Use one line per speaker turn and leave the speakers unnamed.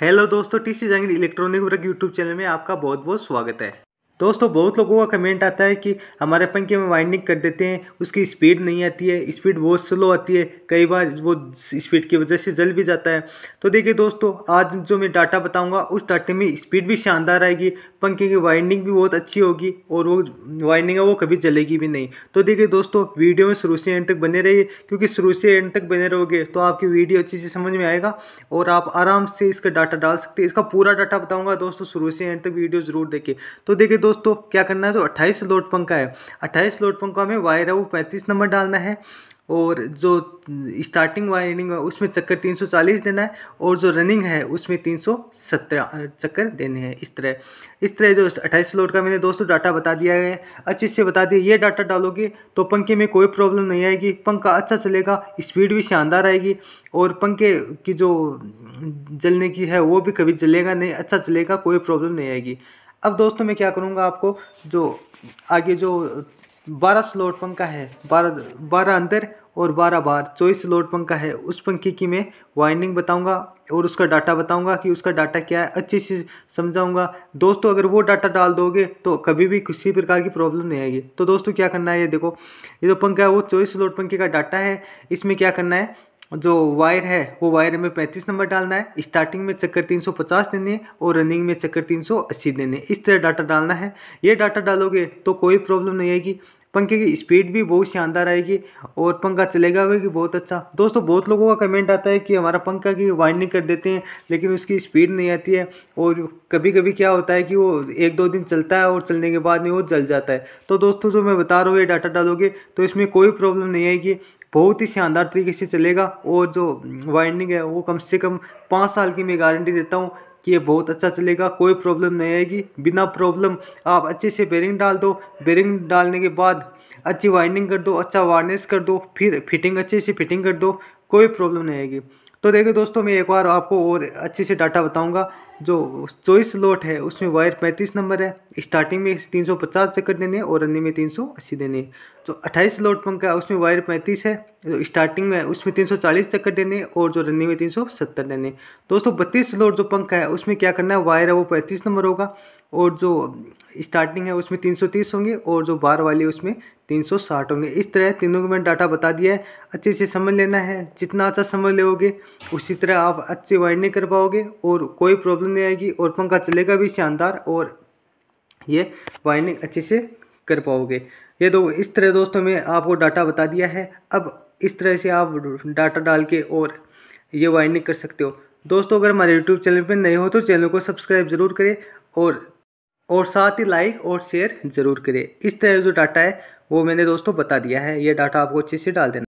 hello दोस्तों T C जैंग electronic work YouTube channel में आपका बहुत बहुत स्वागत है दोस्तों बहुत लोगों का कमेंट आता है कि हमारे पंखे में वाइंडिंग कर देते हैं उसकी स्पीड नहीं आती है स्पीड बहुत स्लो आती है कई बार वो स्पीड की वजह से जल भी जाता है तो देखिए दोस्तों आज जो मैं डाटा बताऊँगा उस डाटे में स्पीड भी शानदार आएगी पंखे की वाइंडिंग भी बहुत अच्छी होगी और वो वाइंडिंग है वो कभी जलेगी भी नहीं तो देखिए दोस्तों वीडियो में शुरू से एंड तक बने रहिए क्योंकि शुरू से एंड तक बने रहोगे तो आपकी वीडियो अच्छी से समझ में आएगा और आप आराम से इसका डाटा डाल सकते हैं इसका पूरा डाटा बताऊँगा दोस्तों शुरू से एंड तक वीडियो ज़रूर देखें तो देखिए दोस्तों क्या करना है तो 28 लोड पंखा है 28 लोड पंखा में वायर है वो पैंतीस नंबर डालना है और जो स्टार्टिंग वायरिंग है उसमें चक्कर 340 देना है और जो रनिंग है उसमें 317 चक्कर देने हैं इस तरह इस तरह जो 28 लोड का मैंने दोस्तों डाटा बता दिया है अच्छे से बता दिया ये डाटा डालोगे तो पंखे में कोई प्रॉब्लम नहीं आएगी पंखा अच्छा चलेगा स्पीड भी शानदार आएगी और पंखे की जो जलने की है वो भी कभी जलेगा नहीं अच्छा चलेगा कोई प्रॉब्लम नहीं आएगी अब दोस्तों मैं क्या करूँगा आपको जो आगे जो बारह स्लोट पंखा है बारह बारह अंदर और बारह बार चौबीस स्लॉट पंखा है उस पंखे की मैं वाइंडिंग बताऊंगा और उसका डाटा बताऊंगा कि उसका डाटा क्या है अच्छी से समझाऊंगा दोस्तों अगर वो डाटा डाल दोगे तो कभी भी किसी प्रकार की प्रॉब्लम नहीं आएगी तो दोस्तों क्या करना है ये देखो ये जो पंखा है वो चौबीस लोड पंखे का डाटा है इसमें क्या करना है जो वायर है वो वायर में पैंतीस नंबर डालना है स्टार्टिंग में चक्कर तीन सौ पचास देने और रनिंग में चक्कर तीन सौ अस्सी देने इस तरह डाटा डालना है ये डाटा डालोगे तो कोई प्रॉब्लम नहीं आएगी पंखे की स्पीड भी बहुत शानदार आएगी और पंखा चलेगा भी बहुत अच्छा दोस्तों बहुत लोगों का कमेंट आता है कि हमारा पंखा की वाइंडिंग कर देते हैं लेकिन उसकी स्पीड नहीं आती है और कभी कभी क्या होता है कि वो एक दो दिन चलता है और चलने के बाद में वो जल जाता है तो दोस्तों जो मैं बता रहा हूँ ये डाटा डालोगे तो इसमें कोई प्रॉब्लम नहीं आएगी बहुत ही शानदार तरीके से चलेगा और जो वाइंडिंग है वो कम से कम पाँच साल की मैं गारंटी देता हूँ कि ये बहुत अच्छा चलेगा कोई प्रॉब्लम नहीं आएगी बिना प्रॉब्लम आप अच्छे से बेरिंग डाल दो बेरिंग डालने के बाद अच्छी वाइंडिंग कर दो अच्छा वार्निश कर दो फिर फिटिंग अच्छे से फिटिंग कर दो कोई प्रॉब्लम नहीं आएगी तो देखिए दोस्तों मैं एक बार आपको और अच्छे से डाटा बताऊंगा जो चॉइस लॉट है उसमें वायर पैंतीस नंबर है स्टार्टिंग में तीन सौ पचास से कर देने और रनिंग में तीन सौ अस्सी देने जो अट्ठाईस लॉट पंखा है उसमें वायर पैंतीस है जो स्टार्टिंग में उसमें तीन सौ चालीस से कर देने और जो रनिंग में तीन सौ सत्तर देने दोस्तों बत्तीस लॉट जो पंखा है उसमें क्या करना है वायर है वो पैंतीस नंबर होगा और जो स्टार्टिंग है उसमें 330 होंगे और जो बार वाली उसमें 360 होंगे इस तरह तीनों को मैंने डाटा बता दिया है अच्छे से समझ लेना है जितना अच्छा समझ लोगे उसी तरह आप अच्छी वाइंडिंग कर पाओगे और कोई प्रॉब्लम नहीं आएगी और पंखा चलेगा भी शानदार और ये वाइंडिंग अच्छे से कर पाओगे ये दो इस तरह दोस्तों में आपको डाटा बता दिया है अब इस तरह से आप डाटा डाल के और ये वाइंडिंग कर सकते हो दोस्तों अगर हमारे यूट्यूब चैनल पर नए हो तो चैनल को सब्सक्राइब ज़रूर करें और और साथ ही लाइक और शेयर ज़रूर करें इस तरह जो डाटा है वो मैंने दोस्तों बता दिया है ये डाटा आपको अच्छे से डाल देना